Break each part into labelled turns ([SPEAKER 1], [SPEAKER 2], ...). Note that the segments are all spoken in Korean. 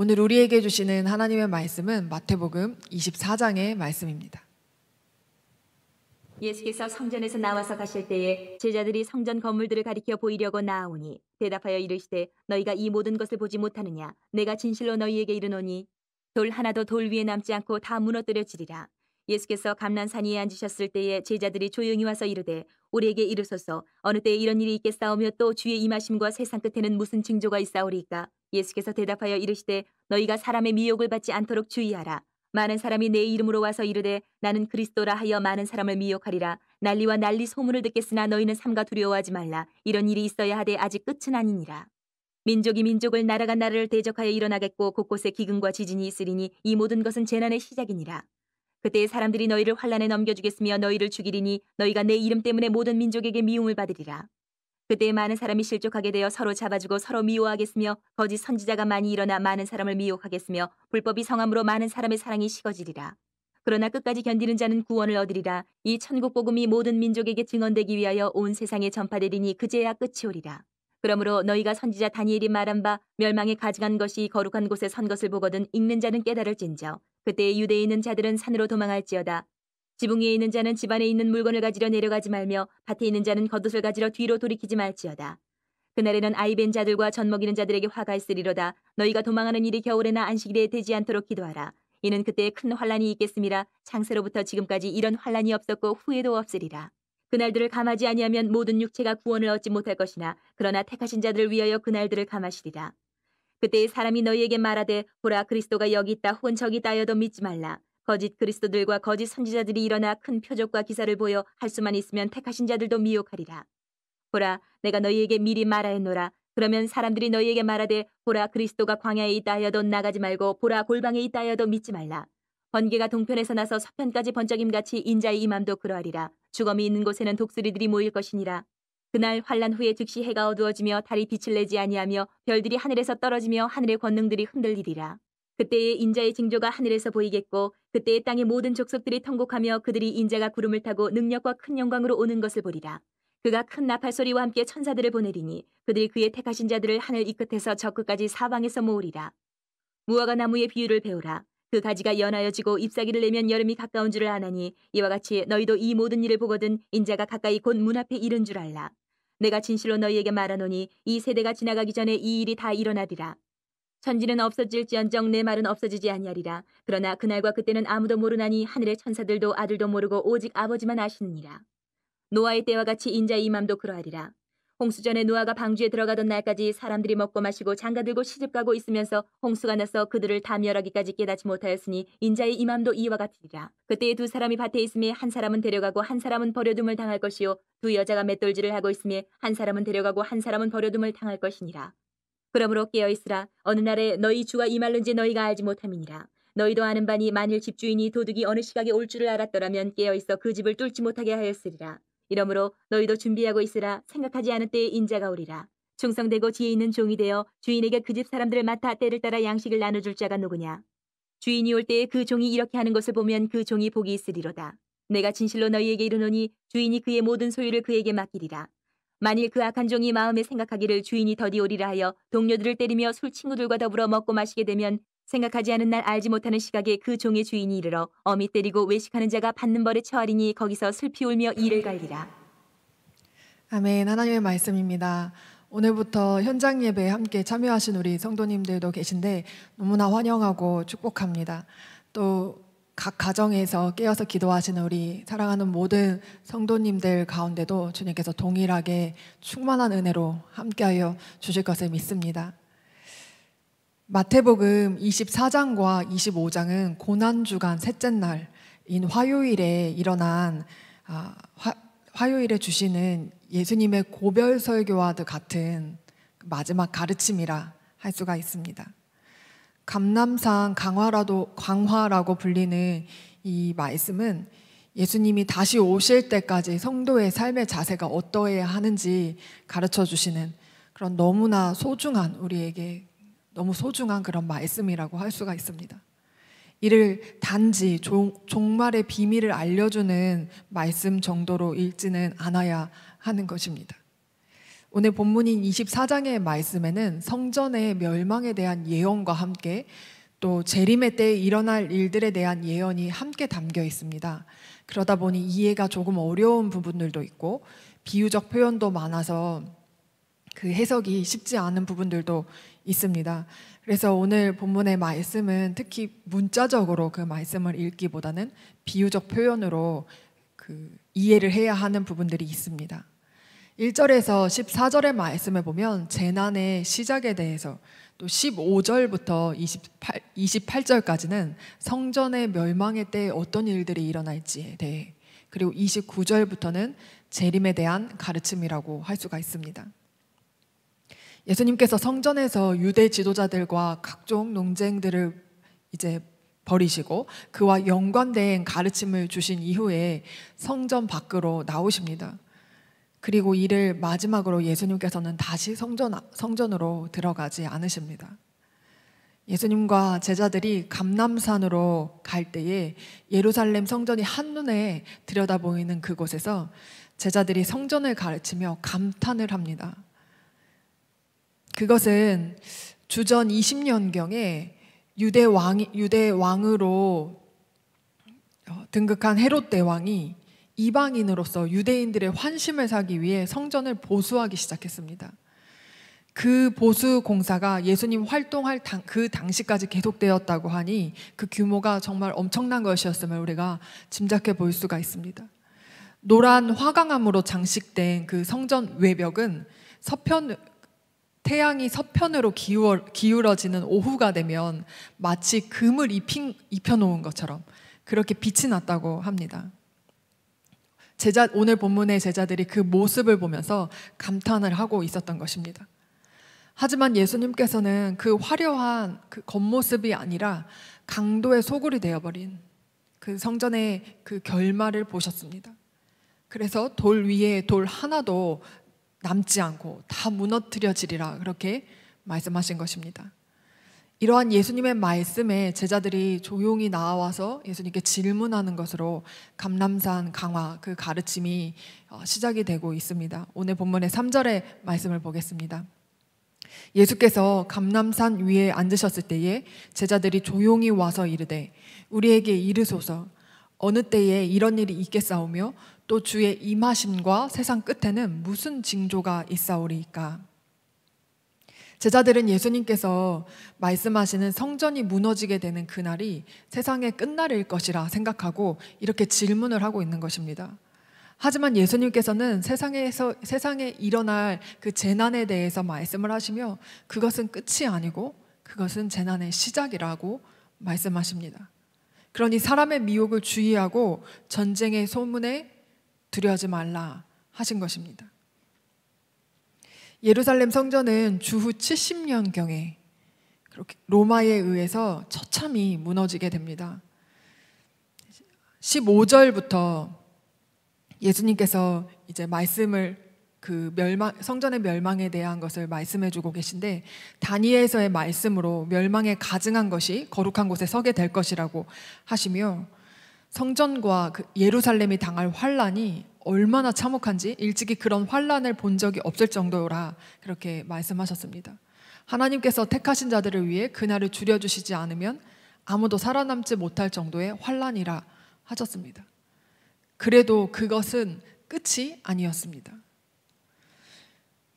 [SPEAKER 1] 오늘 우리에게 주시는 하나님의 말씀은 마태복음 24장의 말씀입니다.
[SPEAKER 2] 예수께서 성전에서 나와서 가실 때에 제자들이 성전 건물들을 가리켜 보이려고 나아오니 대답하여 이르시되 너희가 이 모든 것을 보지 못하느냐 내가 진실로 너희에게 이르노니 돌 하나도 돌 위에 남지 않고 다 무너뜨려지리라 예수께서 감난산 위에 앉으셨을 때에 제자들이 조용히 와서 이르되 우리에게 이르소서 어느 때에 이런 일이 있겠사오며 또 주의 임하심과 세상 끝에는 무슨 징조가 있사오리까 예수께서 대답하여 이르시되 너희가 사람의 미혹을 받지 않도록 주의하라. 많은 사람이 내 이름으로 와서 이르되 나는 그리스도라 하여 많은 사람을 미혹하리라. 난리와 난리 소문을 듣겠으나 너희는 삼가 두려워하지 말라. 이런 일이 있어야 하되 아직 끝은 아니니라. 민족이 민족을 나라가 나라를 대적하여 일어나겠고 곳곳에 기근과 지진이 있으리니 이 모든 것은 재난의 시작이니라. 그때 사람들이 너희를 환란에 넘겨주겠으며 너희를 죽이리니 너희가 내 이름 때문에 모든 민족에게 미움을 받으리라. 그때 많은 사람이 실족하게 되어 서로 잡아주고 서로 미워하겠으며 거짓 선지자가 많이 일어나 많은 사람을 미혹하겠으며 불법이 성함으로 많은 사람의 사랑이 식어지리라. 그러나 끝까지 견디는 자는 구원을 얻으리라. 이 천국 복음이 모든 민족에게 증언되기 위하여 온 세상에 전파되리니 그제야 끝이 오리라. 그러므로 너희가 선지자 다니엘이 말한 바 멸망에 가증한 것이 거룩한 곳에 선 것을 보거든 읽는 자는 깨달을진저. 그때 유대에 있는 자들은 산으로 도망할지어다. 지붕 위에 있는 자는 집 안에 있는 물건을 가지려 내려가지 말며 밭에 있는 자는 겉옷을 가지러 뒤로 돌이키지 말지어다. 그날에는 아이벤 자들과 젖먹이는 자들에게 화가 있으리로다. 너희가 도망하는 일이 겨울에나 안식일에 되지 않도록 기도하라. 이는 그때에 큰 환란이 있겠음이라 창세로부터 지금까지 이런 환란이 없었고 후회도 없으리라. 그날들을 감하지 아니하면 모든 육체가 구원을 얻지 못할 것이나 그러나 택하신 자들을 위하여 그날들을 감하시리라. 그때의 사람이 너희에게 말하되 보라 그리스도가 여기 있다 혹은 저기 있다 여도 믿지 말라. 거짓 그리스도들과 거짓 선지자들이 일어나 큰 표적과 기사를 보여 할 수만 있으면 택하신 자들도 미혹하리라. 보라, 내가 너희에게 미리 말하였노라. 그러면 사람들이 너희에게 말하되 보라 그리스도가 광야에 있다 하여도 나가지 말고 보라 골방에 있다 하여도 믿지 말라. 번개가 동편에서 나서 서편까지 번쩍임같이 인자의 이맘도 그러하리라. 주검이 있는 곳에는 독수리들이 모일 것이니라. 그날 환란 후에 즉시 해가 어두워지며 달이 빛을 내지 아니하며 별들이 하늘에서 떨어지며 하늘의 권능들이 흔들리리라. 그때의 인자의 징조가 하늘에서 보이겠고 그때의 땅의 모든 족속들이 통곡하며 그들이 인자가 구름을 타고 능력과 큰 영광으로 오는 것을 보리라. 그가 큰 나팔 소리와 함께 천사들을 보내리니 그들이 그의 택하신 자들을 하늘 이 끝에서 저 끝까지 사방에서 모으리라. 무화과 나무의 비유를 배우라. 그 가지가 연하여지고 잎사귀를 내면 여름이 가까운 줄을 아나니 이와 같이 너희도 이 모든 일을 보거든 인자가 가까이 곧 문 앞에 이른 줄 알라. 내가 진실로 너희에게 말하노니 이 세대가 지나가기 전에 이 일이 다 일어나리라. 천지는 없어질지언정 내 말은 없어지지 아니하리라. 그러나 그날과 그때는 아무도 모르나니 하늘의 천사들도 아들도 모르고 오직 아버지만 아시느니라. 노아의 때와 같이 인자의 임함도 그러하리라. 홍수 전에 노아가 방주에 들어가던 날까지 사람들이 먹고 마시고 장가들고 시집가고 있으면서 홍수가 나서 그들을 다 멸하기까지 깨닫지 못하였으니 인자의 임함도 이와 같으리라. 그때에 두 사람이 밭에 있음에 한 사람은 데려가고 한 사람은 버려둠을 당할 것이요 두 여자가 맷돌질을 하고 있음에 한 사람은 데려가고 한 사람은 버려둠을 당할 것이니라. 그러므로 깨어 있으라 어느 날에 너희 주가 이말론지 너희가 알지 못함이니라 너희도 아는 바니 만일 집주인이 도둑이 어느 시각에 올 줄을 알았더라면 깨어 있어 그 집을 뚫지 못하게 하였으리라 이러므로 너희도 준비하고 있으라 생각하지 않은 때에 인자가 오리라 충성되고 지혜 있는 종이 되어 주인에게 그 집 사람들을 맡아 때를 따라 양식을 나눠줄 자가 누구냐 주인이 올 때에 그 종이 이렇게 하는 것을 보면 그 종이 복이 있으리로다 내가 진실로 너희에게 이르노니 주인이 그의 모든 소유를 그에게 맡기리라 만일 그 악한 종이 마음에 생각하기를 주인이 더디오리라 하여 동료들을 때리며 술 친구들과 더불어 먹고 마시게 되면 생각하지 않은 날 알지 못하는 시각에 그 종의 주인이 이르러 어미 때리고 외식하는 자가 받는 벌에 처하리니 거기서 슬피 울며 이를 갈리라.
[SPEAKER 1] 아멘 하나님의 말씀입니다. 오늘부터 현장 예배에 함께 참여하신 우리 성도님들도 계신데 너무나 환영하고 축복합니다. 또각 가정에서 깨어서 기도하시는 우리 사랑하는 모든 성도님들 가운데도 주님께서 동일하게 충만한 은혜로 함께하여 주실 것을 믿습니다. 마태복음 24장과 25장은 고난주간 셋째 날인 화요일에 일어난 아, 화, 화요일에 주시는 예수님의 고별 설교와도 같은 마지막 가르침이라 할 수가 있습니다. 감남산 강화라도 강화라고 불리는 이 말씀은 예수님이 다시 오실 때까지 성도의 삶의 자세가 어떠해야 하는지 가르쳐 주시는 그런 너무나 소중한 우리에게 너무 소중한 그런 말씀이라고 할 수가 있습니다. 이를 단지 종, 말의 비밀을 알려주는 말씀 정도로 읽지는 않아야 하는 것입니다. 오늘 본문인 24장의 말씀에는 성전의 멸망에 대한 예언과 함께 또 재림의 때 일어날 일들에 대한 예언이 함께 담겨 있습니다. 그러다 보니 이해가 조금 어려운 부분들도 있고 비유적 표현도 많아서 그 해석이 쉽지 않은 부분들도 있습니다. 그래서 오늘 본문의 말씀은 특히 문자적으로 그 말씀을 읽기보다는 비유적 표현으로 그 이해를 해야 하는 부분들이 있습니다. 1절에서 14절의 말씀을 보면 재난의 시작에 대해서 또 15절부터 28, 28절까지는 성전의 멸망의 때 어떤 일들이 일어날지에 대해 그리고 29절부터는 재림에 대한 가르침이라고 할 수가 있습니다. 예수님께서 성전에서 유대 지도자들과 각종 논쟁들을 이제 버리시고 그와 연관된 가르침을 주신 이후에 성전 밖으로 나오십니다. 그리고 이를 마지막으로 예수님께서는 다시 성전, 성전으로 들어가지 않으십니다. 예수님과 제자들이 감남산으로 갈 때에 예루살렘 성전이 한눈에 들여다 보이는 그곳에서 제자들이 성전을 가르치며 감탄을 합니다. 그것은 주전 20년경에 유대 왕 유대 왕으로 어, 등극한 헤롯 대왕이 이방인으로서 유대인들의 환심을 사기 위해 성전을 보수하기 시작했습니다. 그 보수 공사가 예수님 활동할 당, 그 당시까지 계속되었다고 하니 그 규모가 정말 엄청난 것이었음을 우리가 짐작해 볼 수가 있습니다. 노란 화강암으로 장식된 그 성전 외벽은 서편 태양이 서편으로 기울, 기울어지는 오후가 되면 마치 금을 입힌, 입혀놓은 것처럼 그렇게 빛이 났다고 합니다. 제자 오늘 본문의 제자들이 그 모습을 보면서 감탄을 하고 있었던 것입니다. 하지만 예수님께서는 그 화려한 그 겉모습이 아니라 강도의 소굴이 되어버린 그 성전의 그 결말을 보셨습니다. 그래서 돌 위에 돌 하나도 남지 않고 다 무너뜨려지리라 그렇게 말씀하신 것입니다. 이러한 예수님의 말씀에 제자들이 조용히 나와서 예수님께 질문하는 것으로 감람산 강화 그 가르침이 어, 시작이 되고 있습니다. 오늘 본문의 3절의 말씀을 보겠습니다. 예수께서 감람산 위에 앉으셨을 때에 제자들이 조용히 와서 이르되 우리에게 이르소서 어느 때에 이런 일이 있겠사오며 또 주의 임하심과 세상 끝에는 무슨 징조가 있사오리이 제자들은 예수님께서 말씀하시는 성전이 무너지게 되는 그날이 세상의 끝날일 것이라 생각하고 이렇게 질문을 하고 있는 것입니다. 하지만 예수님께서는 세상에서 세상에 일어날 그 재난에 대해서 말씀을 하시며 그것은 끝이 아니고 그것은 재난의 시작이라고 말씀하십니다. 그러니 사람의 미혹을 주의하고 전쟁의 소문에 두려워하지 말라 하신 것입니다. 예루살렘 성전은 주후 70년경에 그렇게 로마에 의해서 처참히 무너지게 됩니다. 15절부터 예수님께서 이제 말씀을 그 멸망, 성전의 멸망에 대한 것을 말씀해 주고 계신데 다니엘서의 말씀으로 멸망에 가증한 것이 거룩한 곳에 서게 될 것이라고 하시며 성전과 그 예루살렘이 당할 환란이 얼마나 참혹한지 일찍이 그런 환란을 본 적이 없을 정도라 그렇게 말씀하셨습니다. 하나님께서 택하신 자들을 위해 그날을 줄여주시지 않으면 아무도 살아남지 못할 정도의 환란이라 하셨습니다. 그래도 그것은 끝이 아니었습니다.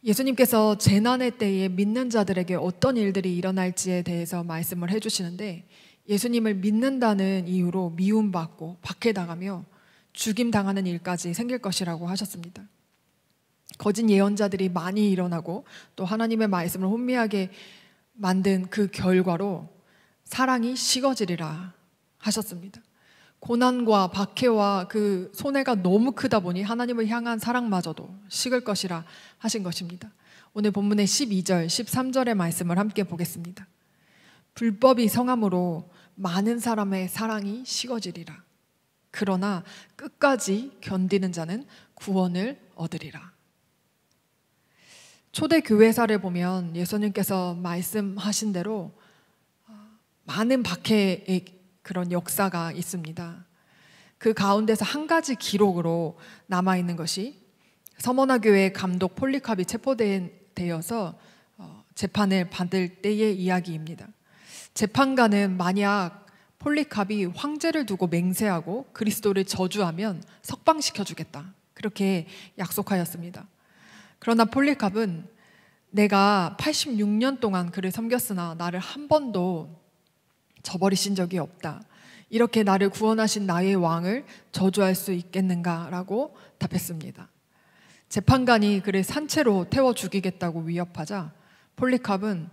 [SPEAKER 1] 예수님께서 재난의 때에 믿는 자들에게 어떤 일들이 일어날지에 대해서 말씀을 해주시는데 예수님을 믿는다는 이유로 미움받고 박해당하며 죽임 당하는 일까지 생길 것이라고 하셨습니다. 거짓 예언자들이 많이 일어나고 또 하나님의 말씀을 혼미하게 만든 그 결과로 사랑이 식어지리라 하셨습니다. 고난과 박해와 그 손해가 너무 크다 보니 하나님을 향한 사랑마저도 식을 것이라 하신 것입니다. 오늘 본문의 12절, 13절의 말씀을 함께 보겠습니다. 불법이 성함으로 많은 사람의 사랑이 식어지리라. 그러나 끝까지 견디는 자는 구원을 얻으리라. 초대 교회사를 보면 예수님께서 말씀하신 대로 아, 많은 박해의 그런 역사가 있습니다. 그 가운데서 한 가지 기록으로 남아 있는 것이 서머나 교회 감독 폴리캅이 체포되어서 어, 재판을 받을 때의 이야기입니다. 재판관은 만약 폴리캅이 황제를 두고 맹세하고 그리스도를 저주하면 석방시켜 주겠다. 그렇게 약속하였습니다. 그러나 폴리캅은 내가 86년 동안 그를 섬겼으나 나를 한 번도 저버리신 적이 없다. 이렇게 나를 구원하신 나의 왕을 저주할 수 있겠는가라고 답했습니다. 재판관이 그를 산채로 태워 죽이겠다고 위협하자 폴리캅은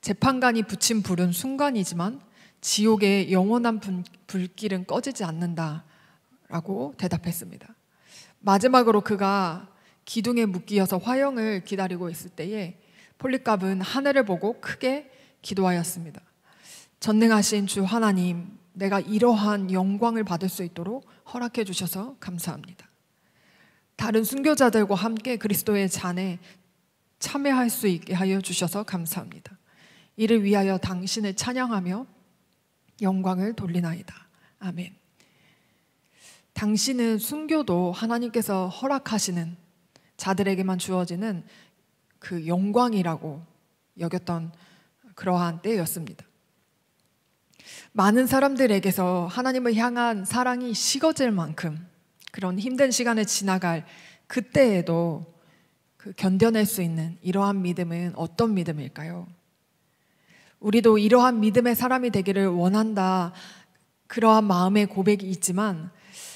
[SPEAKER 1] 재판관이 붙인 불은 순간이지만 지옥의 영원한 불길은 꺼지지 않는다라고 대답했습니다. 마지막으로 그가 기둥에 묶이서 화형을 기다리고 있을 때에 폴리캅은 하늘을 보고 크게 기도하였습니다. 전능하신 주 하나님, 내가 이러한 영광을 받을 수 있도록 허락해 주셔서 감사합니다. 다른 순교자들과 함께 그리스도의 잔에 참여할 수 있게 하여 주셔서 감사합니다. 이를 위하여 당신을 찬양하며 영광을 돌리나이다. 아멘. 당신은 순교도 하나님께서 허락하시는 자들에게만 주어지는 그 영광이라고 여겼던 그러한 때였습니다. 많은 사람들에게서 하나님을 향한 사랑이 식어질 만큼 그런 힘든 시간을 지나갈 그때에도 그 견뎌낼 수 있는 이러한 믿음은 어떤 믿음일까요? 우리도 이러한 믿음의 사람이 되기를 원한다. 그러한 마음의 고백이 있지만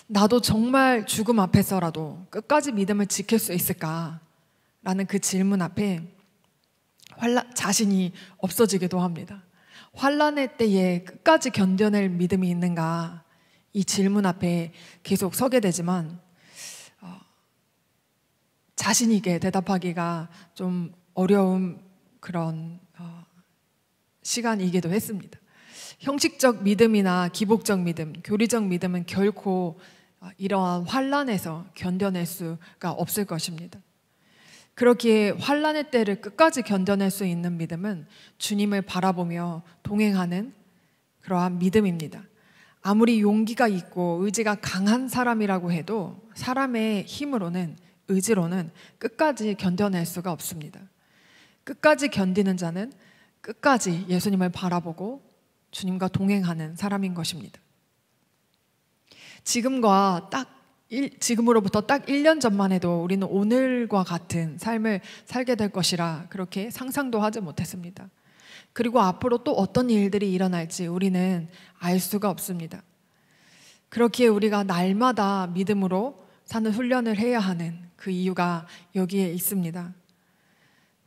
[SPEAKER 1] 나도 정말 죽음 앞에서라도 끝까지 믿음을 지킬 수 있을까? 라는 그 질문 앞에 환라, 자신이 없어지기도 합니다. 환란의 때에 끝까지 견뎌낼 믿음이 있는가? 이 질문 앞에 계속 서게 되지만 어, 자신 있게 대답하기가 좀 어려운 그런 시간이기도 했습니다. 형식적 믿음이나 기복적 믿음, 교리적 믿음은 결코 어, 이러한 환란에서 견뎌낼 수가 없을 것입니다. 그렇기에 환란의 때를 끝까지 견뎌낼 수 있는 믿음은 주님을 바라보며 동행하는 그러한 믿음입니다. 아무리 용기가 있고 의지가 강한 사람이라고 해도 사람의 힘으로는 의지로는 끝까지 견뎌낼 수가 없습니다. 끝까지 견디는 자는 끝까지 예수님을 바라보고 주님과 동행하는 사람인 것입니다. 지금과 딱 일, 지금으로부터 딱 1년 전만 해도 우리는 오늘과 같은 삶을 살게 될 것이라 그렇게 상상도 하지 못했습니다. 그리고 앞으로 또 어떤 일들이 일어날지 우리는 알 수가 없습니다. 그렇기에 우리가 날마다 믿음으로 사는 훈련을 해야 하는 그 이유가 여기에 있습니다.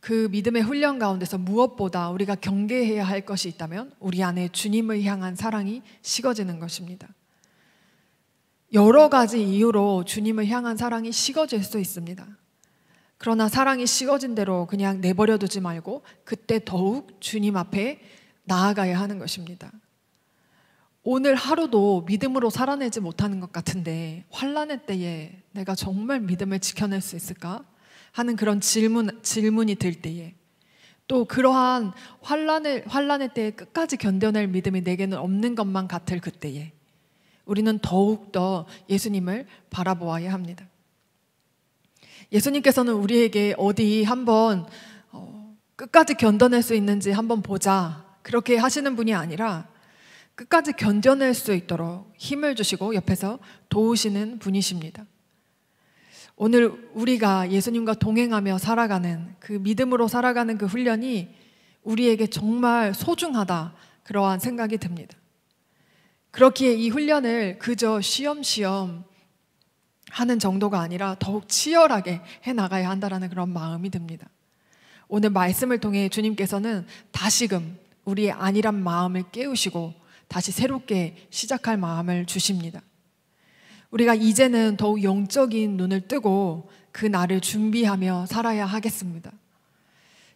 [SPEAKER 1] 그 믿음의 훈련 가운데서 무엇보다 우리가 경계해야 할 것이 있다면 우리 안에 주님을 향한 사랑이 식어지는 것입니다. 여러 가지 이유로 주님을 향한 사랑이 식어질 수 있습니다. 그러나 사랑이 식어진 대로 그냥 내버려두지 말고 그때 더욱 주님 앞에 나아가야 하는 것입니다. 오늘 하루도 믿음으로 살아내지 못하는 것 같은데 환란의 때에 내가 정말 믿음을 지켜낼 수 있을까? 하는 그런 질문 질문이 들 때에 또 그러한 환란을 환란의 때에 끝까지 견뎌낼 믿음이 내게는 없는 것만 같을 그때에 우리는 더욱 더 예수님을 바라보아야 합니다. 예수님께서는 우리에게 어디 한번 어, 끝까지 견뎌낼 수 있는지 한번 보자 그렇게 하시는 분이 아니라 끝까지 견뎌낼 수 있도록 힘을 주시고 옆에서 도우시는 분이십니다. 오늘 우리가 예수님과 동행하며 살아가는 그 믿음으로 살아가는 그 훈련이 우리에게 정말 소중하다 그러한 생각이 듭니다. 그렇기에 이 훈련을 그저 시험시험 하는 정도가 아니라 더욱 치열하게 해 나가야 한다라는 그런 마음이 듭니다. 오늘 말씀을 통해 주님께서는 다시금 우리의 안일한 마음을 깨우시고 다시 새롭게 시작할 마음을 주십니다. 우리가 이제는 더욱 영적인 눈을 뜨고 그 날을 준비하며 살아야 하겠습니다.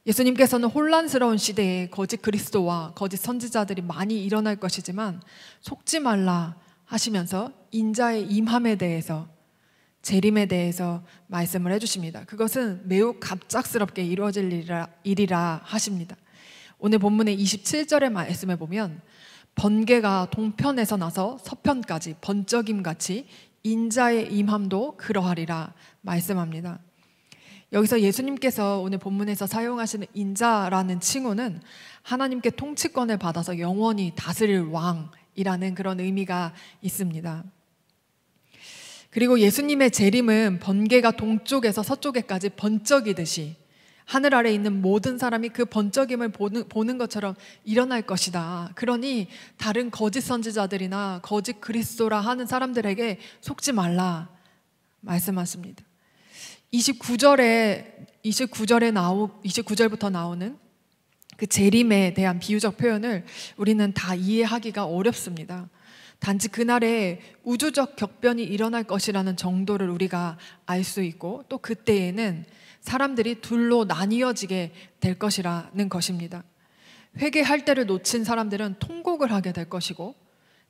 [SPEAKER 1] 예수님께서는 혼란스러운 시대에 거짓 그리스도와 거짓 선지자들이 많이 일어날 것이지만 속지 말라 하시면서 인자의 임함에 대해서 재림에 대해서 말씀을 해주십니다. 그것은 매우 갑작스럽게 이루어질 일이라, 일이라 하십니다. 오늘 본문의 27절의 말씀에 보면 번개가 동편에서 나서 서편까지 번쩍임 같이 인자의 임함도 그러하리라 말씀합니다. 여기서 예수님께서 오늘 본문에서 사용하시는 인자라는 칭호는 하나님께 통치권을 받아서 영원히 다스릴 왕이라는 그런 의미가 있습니다. 그리고 예수님의 재림은 번개가 동쪽에서 서쪽에까지 번쩍이듯이 하늘 아래 있는 모든 사람이 그 번쩍임을 보는, 보는 것처럼 일어날 것이다. 그러니 다른 거짓 선지자들이나 거짓 그리스도라 하는 사람들에게 속지 말라 말씀하십니다. 29절에 29절에 나오 29절부터 나오는 그 재림에 대한 비유적 표현을 우리는 다 이해하기가 어렵습니다. 단지 그날에 우주적 격변이 일어날 것이라는 정도를 우리가 알 수 있고 또 그때에는 사람들이 둘로 나뉘어지게 될 것이라는 것입니다. 회개할 때를 놓친 사람들은 통곡을 하게 될 것이고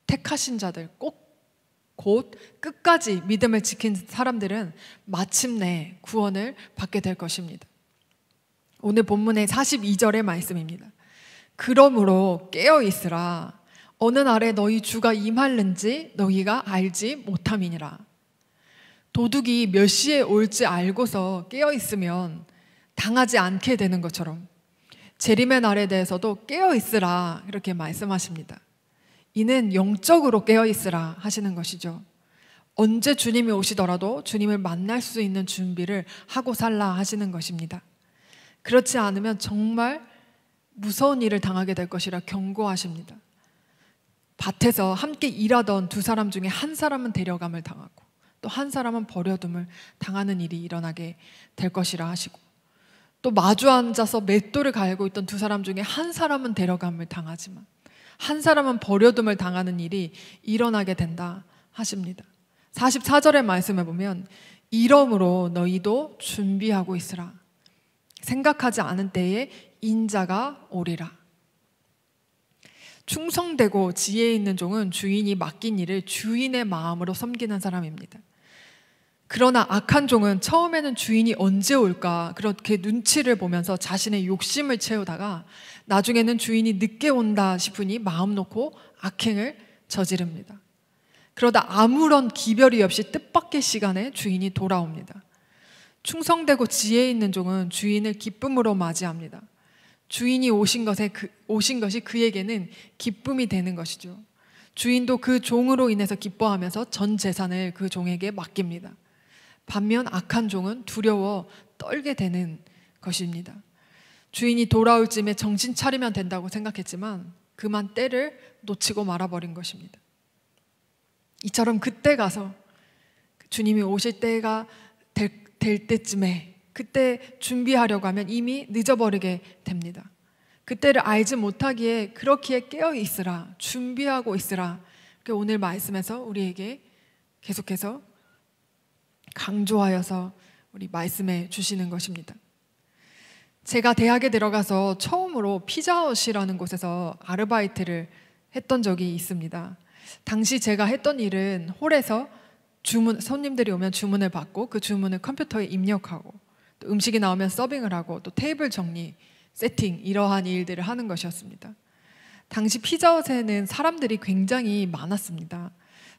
[SPEAKER 1] 택하신 자들 꼭 곧 끝까지 믿음을 지킨 사람들은 마침내 구원을 받게 될 것입니다. 오늘 본문의 42절의 말씀입니다. 그러므로 깨어 있으라 어느 날에 너희 주가 임할는지 너희가 알지 못함이니라. 도둑이 몇 시에 올지 알고서 깨어 있으면 당하지 않게 되는 것처럼 재림의 날에 대해서도 깨어 있으라 이렇게 말씀하십니다. 이는 영적으로 깨어 있으라 하시는 것이죠. 언제 주님이 오시더라도 주님을 만날 수 있는 준비를 하고 살라 하시는 것입니다. 그렇지 않으면 정말 무서운 일을 당하게 될 것이라 경고하십니다. 밭에서 함께 일하던 두 사람 중에 한 사람은 데려감을 당하고 또한 사람은 버려둠을 당하는 일이 일어나게 될 것이라 하시고 또 마주 앉아서 맷돌을 갈고 있던 두 사람 중에 한 사람은 데려감을 당하지만 한 사람은 버려둠을 당하는 일이 일어나게 된다 하십니다. 44절의 말씀에 보면 이러므로 너희도 준비하고 있으라. 생각하지 않은 때에 인자가 오리라. 충성되고 지혜 있는 종은 주인이 맡긴 일을 주인의 마음으로 섬기는 사람입니다. 그러나 악한 종은 처음에는 주인이 언제 올까 그렇게 눈치를 보면서 자신의 욕심을 채우다가 나중에는 주인이 늦게 온다 싶으니 마음 놓고 악행을 저지릅니다. 그러다 아무런 기별이 없이 뜻밖의 시간에 주인이 돌아옵니다. 충성되고 지혜 있는 종은 주인을 기쁨으로 맞이합니다. 주인이 오신 것에 그, 오신 것이 그에게는 기쁨이 되는 것이죠. 주인도 그 종으로 인해서 기뻐하면서 전 재산을 그 종에게 맡깁니다. 반면 악한 종은 두려워 떨게 되는 것입니다. 주인이 돌아올 쯤에 정신 차리면 된다고 생각했지만 그만 때를 놓치고 말아버린 것입니다. 이처럼 그때 가서 주님이 오실 때가 될, 될 때쯤에 그때 준비하려고 하면 이미 늦어버리게 됩니다. 그때를 알지 못하기에 그렇기에 깨어 있으라 준비하고 있으라. 오늘 말씀에서 우리에게 계속해서 강조하여서 우리 말씀해 주시는 것입니다. 제가 대학에 들어가서 처음으로 피자헛이라는 곳에서 아르바이트를 했던 적이 있습니다. 당시 제가 했던 일은 홀에서 주문 손님들이 오면 주문을 받고 그 주문을 컴퓨터에 입력하고 또 음식이 나오면 서빙을 하고 또 테이블 정리, 세팅 이러한 일들을 하는 것이었습니다. 당시 피자헛에는 사람들이 굉장히 많았습니다.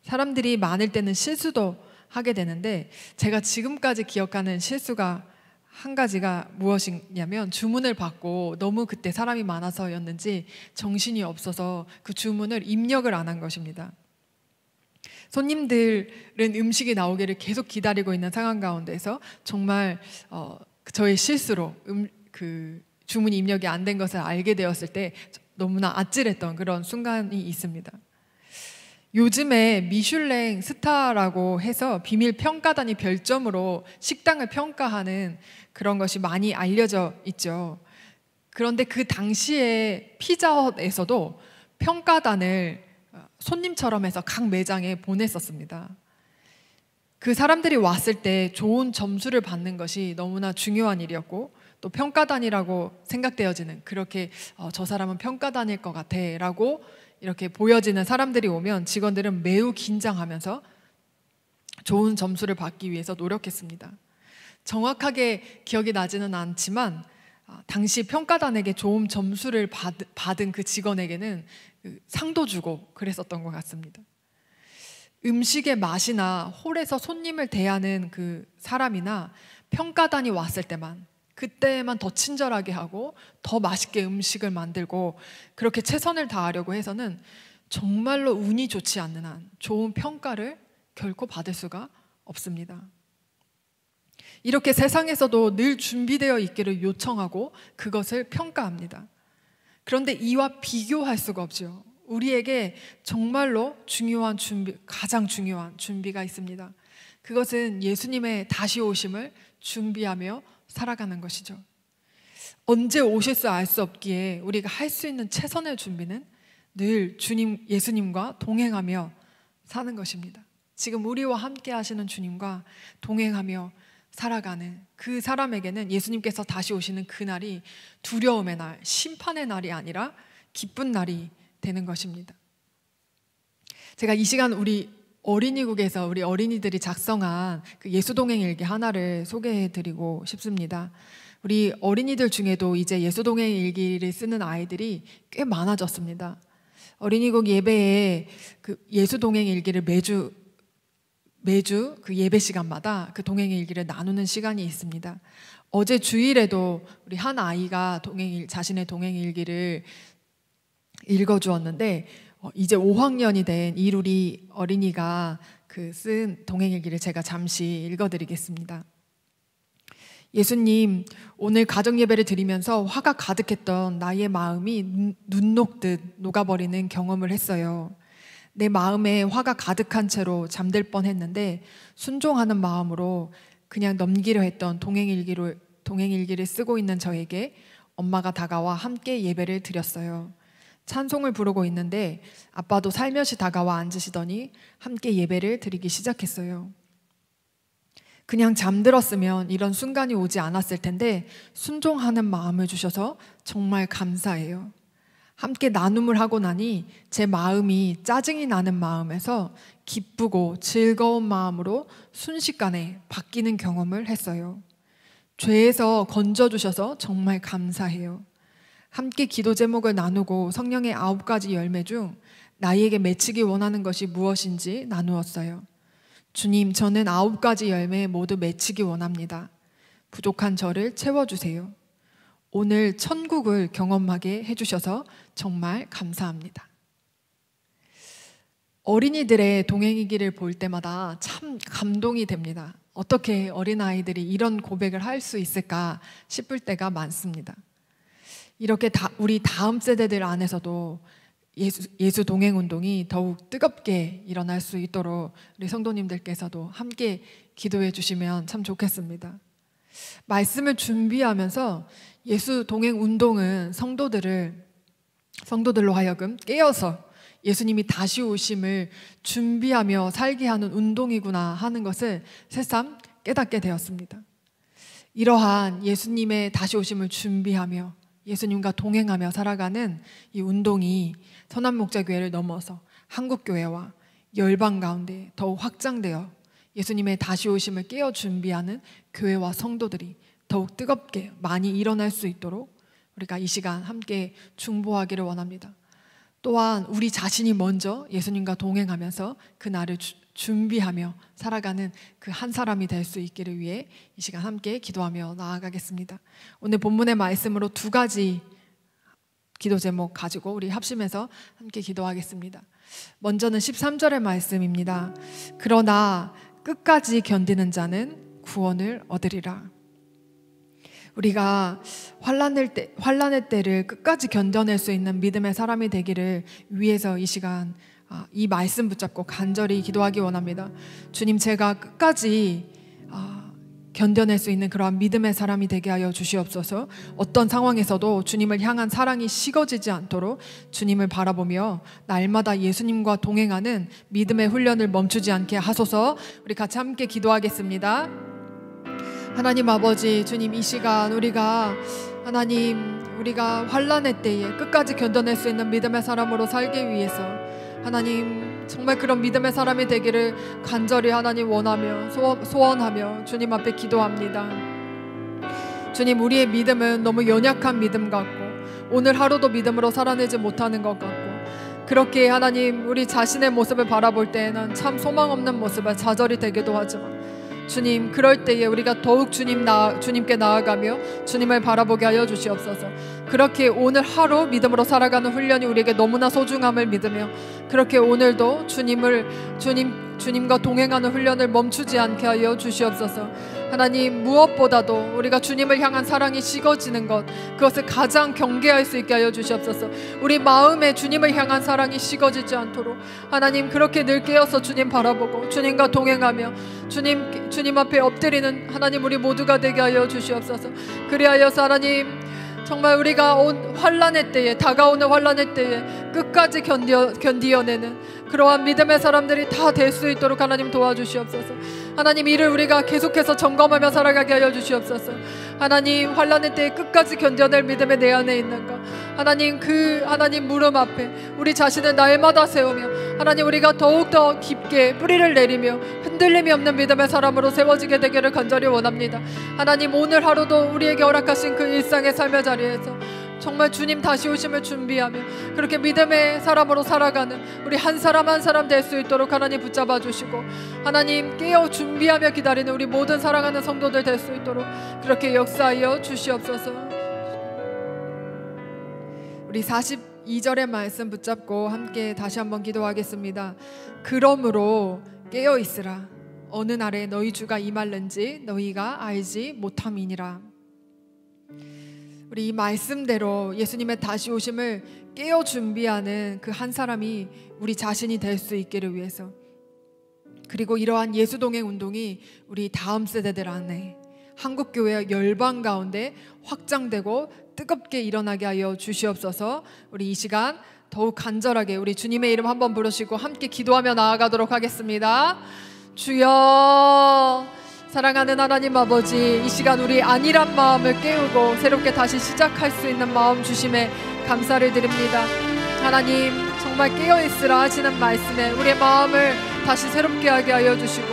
[SPEAKER 1] 사람들이 많을 때는 실수도 하게 되는데 제가 지금까지 기억하는 실수가 한 가지가 무엇이냐면 주문을 받고 너무 그때 사람이 많아서였는지 정신이 없어서 그 주문을 입력을 안 한 것입니다. 손님들은 음식이 나오기를 계속 기다리고 있는 상황 가운데서 정말 어, 저의 실수로 음, 그주문 입력이 안 된 것을 알게 되었을 때 너무나 아찔했던 그런 순간이 있습니다. 요즘에 미슐랭 스타라고 해서 비밀 평가단이 별점으로 식당을 평가하는 그런 것이 많이 알려져 있죠. 그런데 그 당시에 피자헛에서도 평가단을 어, 손님처럼 해서 각 매장에 보냈었습니다. 그 사람들이 왔을 때 좋은 점수를 받는 것이 너무나 중요한 일이었고 또 평가단이라고 생각되어지는 그렇게 어, 저 사람은 평가단일 것 같아라고 이렇게 보여지는 사람들이 오면 직원들은 매우 긴장하면서 좋은 점수를 받기 위해서 노력했습니다. 정확하게 기억이 나지는 않지만 아, 당시 평가단에게 좋은 점수를 받, 받은 그 직원에게는 그 상도 주고 그랬었던 것 같습니다. 음식의 맛이나 홀에서 손님을 대하는 그 사람이나 평가단이 왔을 때만 그때만 에더 친절하게 하고 더 맛있게 음식을 만들고 그렇게 최선을 다하려고 해서는 정말로 운이 좋지 않는 한 좋은 평가를 결코 받을 수가 없습니다. 이렇게 세상에서도 늘 준비되어 있기를 요청하고 그것을 평가합니다. 그런데 이와 비교할 수가 없죠. 우리에게 정말로 중요한 준비, 가장 중요한 준비가 있습니다. 그것은 예수님의 다시 오심을 준비하며 살아가는 것이죠. 언제 오실지 알수 없기에 우리가 할 수 있는 최선의 준비는 늘 주님 예수님과 동행하며 사는 것입니다. 지금 우리와 함께 하시는 주님과 동행하며 살아가는 그 사람에게는 예수님께서 다시 오시는 그 날이 두려움의 날, 심판의 날이 아니라 기쁜 날이 되는 것입니다. 제가 이 시간 우리 어린이국에서 우리 어린이들이 작성한 그 예수동행 일기 하나를 소개해드리고 싶습니다. 우리 어린이들 중에도 이제 예수동행 일기를 쓰는 아이들이 꽤 많아졌습니다. 어린이국 예배에 그 예수동행 일기를 매주 매주 그 예배 시간마다 그 동행 일기를 나누는 시간이 있습니다. 어제 주일에도 우리 한 아이가 동행 자신의 동행 일기를 읽어 주었는데 어, 이제 5학년이 된 이루리 어린이가 그 쓴 동행일기를 제가 잠시 읽어드리겠습니다. 예수님, 오늘 가정 예배를 드리면서 화가 가득했던 나의 마음이 눈, 녹듯 녹아버리는 경험을 했어요. 내 마음에 화가 가득한 채로 잠들 뻔했는데 순종하는 마음으로 그냥 넘기려 했던 동행일기로 동행일기를 쓰고 있는 저에게 엄마가 다가와 함께 예배를 드렸어요. 찬송을 부르고 있는데 아빠도 살며시 다가와 앉으시더니 함께 예배를 드리기 시작했어요. 그냥 잠들었으면 이런 순간이 오지 않았을 텐데 순종하는 마음을 주셔서 정말 감사해요. 함께 나눔을 하고 나니 제 마음이 짜증이 나는 마음에서 기쁘고 즐거운 마음으로 순식간에 바뀌는 경험을 했어요. 죄에서 건져주셔서 정말 감사해요. 함께 기도 제목을 나누고 성령의 아홉 가지 열매 중 나에게 맺히기 원하는 것이 무엇인지 나누었어요. 주님, 저는 아홉 가지 열매 모두 맺히기 원합니다. 부족한 저를 채워주세요. 오늘 천국을 경험하게 해주셔서 정말 감사합니다. 어린이들의 동행이기를 볼 때마다 참 감동이 됩니다. 어떻게 어린아이들이 이런 고백을 할 수 있을까 싶을 때가 많습니다. 이렇게 다 우리 다음 세대들 안에서도 예수, 예수 동행 운동이 더욱 뜨겁게 일어날 수 있도록 우리 성도님들께서도 함께 기도해 주시면 참 좋겠습니다. 말씀을 준비하면서 예수 동행 운동은 성도들을 성도들로 하여금 깨어서 예수님이 다시 오심을 준비하며 살게 하는 운동이구나 하는 것을 새삼 깨닫게 되었습니다. 이러한 예수님의 다시 오심을 준비하며 예수님과 동행하며 살아가는 이 운동이 선한 목자 교회를 넘어서 한국 교회와 열방 가운데 더욱 확장되어 예수님의 다시 오심을 깨어 준비하는 교회와 성도들이 더욱 뜨겁게 많이 일어날 수 있도록 우리가 이 시간 함께 중보하기를 원합니다. 또한 우리 자신이 먼저 예수님과 동행하면서 그날을 주, 준비하며 살아가는 그 한 사람이 될 수 있기를 위해 이 시간 함께 기도하며 나아가겠습니다. 오늘 본문의 말씀으로 두 가지 기도 제목 가지고 우리 합심해서 함께 기도하겠습니다. 먼저는 13절의 말씀입니다. 그러나 끝까지 견디는 자는 구원을 얻으리라. 우리가 환란을 때 환란의 때를 끝까지 견뎌낼 수 있는 믿음의 사람이 되기를 위해서 이 시간 아, 이 말씀 붙잡고 간절히 기도하기 원합니다. 주님 제가 끝까지 아, 견뎌낼 수 있는 그러한 믿음의 사람이 되게 하여 주시옵소서. 어떤 상황에서도 주님을 향한 사랑이 식어지지 않도록 주님을 바라보며 날마다 예수님과 동행하는 믿음의 훈련을 멈추지 않게 하소서. 우리 같이 함께 기도하겠습니다. 하나님 아버지 주님 이 시간 우리가 하나님 우리가 환란의 때에 끝까지 견뎌낼 수 있는 믿음의 사람으로 살기 위해서 하나님 정말 그런 믿음의 사람이 되기를 간절히 하나님 원하며 소원하며 주님 앞에 기도합니다. 주님 우리의 믿음은 너무 연약한 믿음 같고 오늘 하루도 믿음으로 살아내지 못하는 것 같고 그렇게 하나님 우리 자신의 모습을 바라볼 때에는 참 소망 없는 모습에 좌절이 되기도 하지만 주님 그럴 때에 우리가 더욱 주님 나 주님께 나아가며 주님을 바라보게 하여 주시옵소서. 그렇게 오늘 하루 믿음으로 살아가는 훈련이 우리에게 너무나 소중함을 믿으며 그렇게 오늘도 주님을 주님 주님과 동행하는 훈련을 멈추지 않게 하여 주시옵소서. 하나님 무엇보다도 우리가 주님을 향한 사랑이 식어지는 것 그것을 가장 경계할 수 있게 하여 주시옵소서. 우리 마음에 주님을 향한 사랑이 식어지지 않도록 하나님 그렇게 늘 깨어서 주님 바라보고 주님과 동행하며 주님 주님 앞에 엎드리는 하나님 우리 모두가 되게 하여 주시옵소서. 그리하여서 하나님 정말 우리가 온 환란의 때에 다가오는 환란의 때에 끝까지 견디어, 견디어내는 그러한 믿음의 사람들이 다 될 수 있도록 하나님 도와주시옵소서. 하나님 이를 우리가 계속해서 점검하며 살아가게 하여 주시옵소서. 하나님 환란의 때 끝까지 견뎌낼 믿음의 내 안에 있는가. 하나님 그 하나님 무릎 앞에 우리 자신을 날마다 세우며 하나님 우리가 더욱더 깊게 뿌리를 내리며 흔들림이 없는 믿음의 사람으로 세워지게 되기를 간절히 원합니다. 하나님 오늘 하루도 우리에게 허락하신 그 일상의 삶의 자리에서 정말 주님 다시 오심을 준비하며 그렇게 믿음의 사람으로 살아가는 우리 한 사람 한 사람 될 수 있도록 하나님 붙잡아 주시고 하나님 깨어 준비하며 기다리는 우리 모든 사랑하는 성도들 될 수 있도록 그렇게 역사하여 주시옵소서. 우리 42절의 말씀 붙잡고 함께 다시 한번 기도하겠습니다. 그러므로 깨어 있으라 어느 날에 너희 주가 임할는지 너희가 알지 못함이니라. 우리 말씀대로 예수님의 다시 오심을 깨어 준비하는 그 한 사람이 우리 자신이 될 수 있기를 위해서 그리고 이러한 예수 동행 운동이 우리 다음 세대들 안에 한국 교회 열방 가운데 확장되고 뜨겁게 일어나게 하여 주시옵소서. 우리 이 시간 더욱 간절하게 우리 주님의 이름 한번 부르시고 함께 기도하며 나아가도록 하겠습니다. 주여 사랑하는 하나님 아버지, 이 시간 우리 안일한 마음을 깨우고 새롭게 다시 시작할 수 있는 마음 주심에 감사를 드립니다. 하나님, 정말 깨어있으라 하시는 말씀에 우리의 마음을 다시 새롭게 하게 하여 주시고,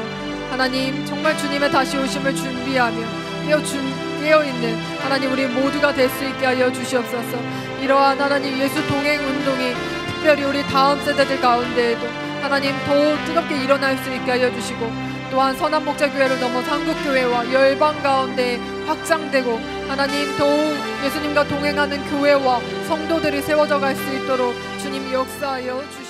[SPEAKER 1] 하나님, 정말 주님의 다시 오심을 준비하며 깨어 준 깨어있는 하나님 우리 모두가 될 수 있게 하여 주시옵소서 이러한 하나님 예수 동행 운동이 특별히 우리 다음 세대들 가운데에도 하나님 더 뜨겁게 일어날 수 있게 하여 주시고 또한 선한 목자 교회를 넘어 한국 교회와 열방 가운데 확장되고 하나님 도움 예수님과 동행하는 교회와 성도들이 세워져 갈 수 있도록 주님 역사하여 주시. 옵소서